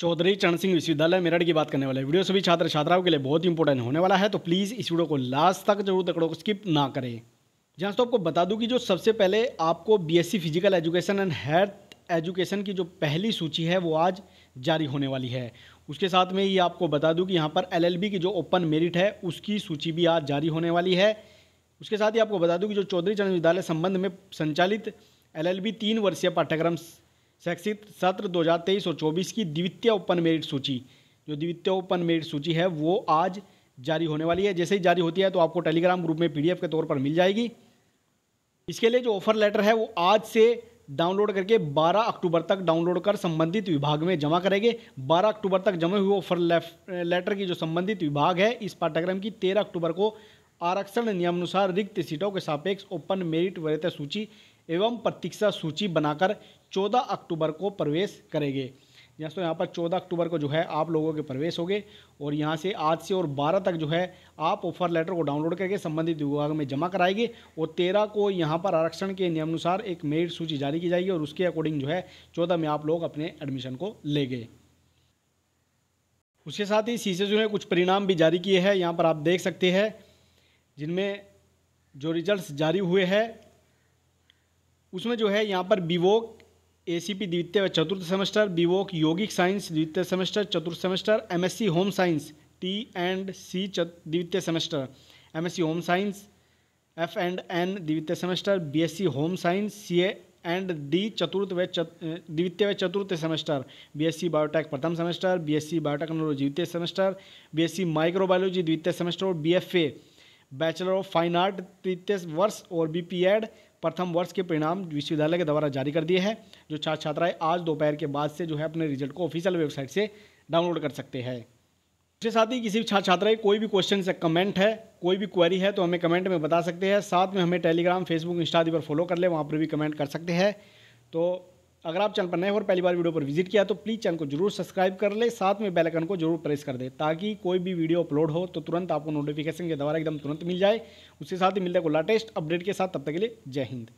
चौधरी चरण सिंह विश्वविद्यालय मेरठ की बात करने वाले वीडियो सभी छात्र छात्राओं के लिए बहुत इंपॉर्टेंट होने वाला है तो प्लीज़ इस वीडियो को लास्ट तक जरूर तकड़ों को स्किप ना करें जहाँ तो आपको बता दूँ कि जो सबसे पहले आपको BSc physical education and health education की जो पहली सूची है वो आज जारी होने वाली है उसके साथ में ये आपको बता दूँ कि यहाँ पर एल की जो ओपन मेरिट है उसकी सूची भी आज जारी होने वाली है उसके साथ ही आपको बता दूँ कि जो चौधरी चरण विद्यालय संबंध में संचालित एल तीन वर्षीय पाठ्यक्रम शैक्षिक सत्र 2023 और 24 की द्वितीय ओपन मेरिट सूची जो द्वितीय ओपन मेरिट सूची है वो आज जारी होने वाली है जैसे ही जारी होती है तो आपको टेलीग्राम ग्रुप में पीडीएफ के तौर पर मिल जाएगी इसके लिए जो ऑफर लेटर है वो आज से डाउनलोड करके 12 अक्टूबर तक डाउनलोड कर संबंधित विभाग में जमा करेंगे 12 अक्टूबर तक जमे हुए ऑफर लेटर की जो संबंधित विभाग है इस पाठ्यक्रम की 13 अक्टूबर को आरक्षण नियमानुसार रिक्त सीटों के सापेक्ष ओपन मेरिट वरीयता सूची एवं प्रतीक्षा सूची बनाकर 14 अक्टूबर को प्रवेश करेंगे तो यहाँ पर 14 अक्टूबर को जो है आप लोगों के प्रवेश होंगे और यहाँ से आज से और 12 तक जो है आप ऑफर लेटर को डाउनलोड करके संबंधित विभाग में जमा कराएंगे और तेरह को यहाँ पर आरक्षण के नियमानुसार एक मेरिट सूची जारी की जाएगी और उसके अकॉर्डिंग जो है चौदह में आप लोग अपने एडमिशन को लेंगे उसके साथ ही सीसे जो है कुछ परिणाम भी जारी किए हैं यहाँ पर आप देख सकते हैं जिनमें जो रिजल्ट्स जारी हुए हैं उसमें जो है यहाँ पर विवोक ए सी पी द्वितीय व चतुर्थ सेमेस्टर विवोक योगिक साइंस द्वितीय सेमेस्टर चतुर्थ semester M S C home science T and C द्वितीय semester M S C home science F and N द्वितीय semester B S C home science C and D चतुर्थ व द्वितीय व चतुर्थ सेमेस्टर बीएससी बायोटेक प्रथम सेमेस्टर बीएससी बायोटेक्नोलॉजी द्वितीय semester BSc microbiology द्वितीय सेमेस्टर और BFA bachelor of fine art तृतीय वर्ष और बीपीएड प्रथम वर्ष के परिणाम विश्वविद्यालय के द्वारा जारी कर दिए हैं जो छात्र छात्राएं आज दोपहर के बाद से जो है अपने रिजल्ट को ऑफिशियल वेबसाइट से डाउनलोड कर सकते हैं इसके साथ ही किसी भी छात्र छात्रा कोई भी क्वेश्चन या कमेंट है कोई भी क्वेरी है तो हमें कमेंट में बता सकते हैं साथ में हमें टेलीग्राम फेसबुक इंस्टा आदि पर फॉलो कर ले वहाँ पर भी कमेंट कर सकते हैं तो अगर आप चैनल पर नए हो और पहली बार वीडियो पर विजिट किया तो प्लीज़ चैनल को जरूर सब्सक्राइब कर ले साथ में बेल आइकन को जरूर प्रेस कर दे ताकि कोई भी वीडियो अपलोड हो तो तुरंत आपको नोटिफिकेशन के द्वारा एकदम तुरंत मिल जाए उसके साथ ही मिलता है को लेटेस्ट अपडेट के साथ तब तक के लिए जय हिंद